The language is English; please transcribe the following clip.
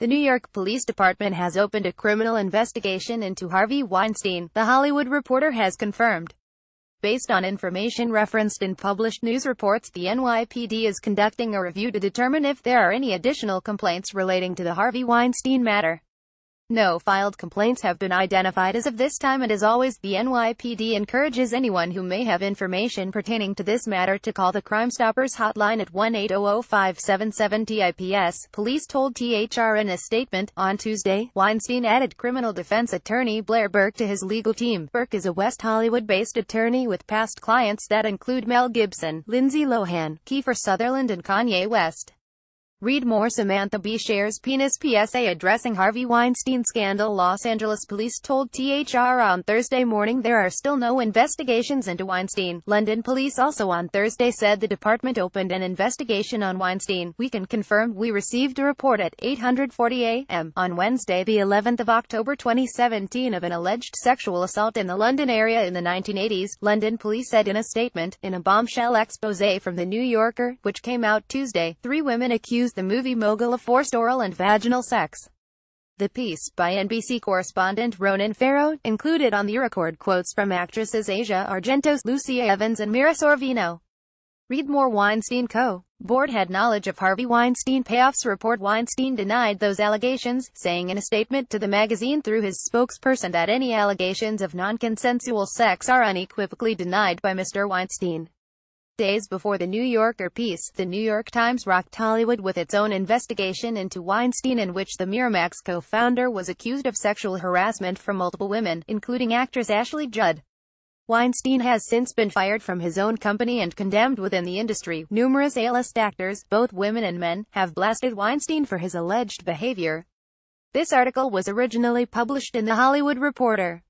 The New York Police Department has opened a criminal investigation into Harvey Weinstein, The Hollywood Reporter has confirmed. Based on information referenced in published news reports, the NYPD is conducting a review to determine if there are any additional complaints relating to the Harvey Weinstein matter. No filed complaints have been identified as of this time and as always, the NYPD encourages anyone who may have information pertaining to this matter to call the Crime Stoppers hotline at one 800 577 tips police told THR in a statement. On Tuesday, Weinstein added criminal defense attorney Blair Burke to his legal team. Burke is a West Hollywood-based attorney with past clients that include Mel Gibson, Lindsay Lohan, Kiefer Sutherland and Kanye West. Read more Samantha Bee shares penis PSA addressing Harvey Weinstein scandal Los Angeles police told THR on Thursday morning there are still no investigations into Weinstein. London police also on Thursday said the department opened an investigation on Weinstein. We can confirm we received a report at 840 a.m. on Wednesday the 11th of October 2017 of an alleged sexual assault in the London area in the 1980s, London police said in a statement, in a bombshell expose from The New Yorker, which came out Tuesday, three women accused accuse the movie mogul of forced oral and vaginal sex. The piece, by NBC correspondent Ronan Farrow, included on the record quotes from actresses Asia Argento, Lucia Evans and Mira Sorvino. Read more Weinstein Co. Board had knowledge of Harvey Weinstein payoffs report Weinstein denied those allegations, saying in a statement to the magazine through his spokesperson that any allegations of non-consensual sex are unequivocally denied by Mr. Weinstein. Days before the New Yorker piece, The New York Times rocked Hollywood with its own investigation into Weinstein in which the Miramax co-founder was accused of sexual harassment from multiple women, including actress Ashley Judd. Weinstein has since been fired from his own company and condemned within the industry. Numerous A-list actors, both women and men, have blasted Weinstein for his alleged behavior. This article was originally published in The Hollywood Reporter.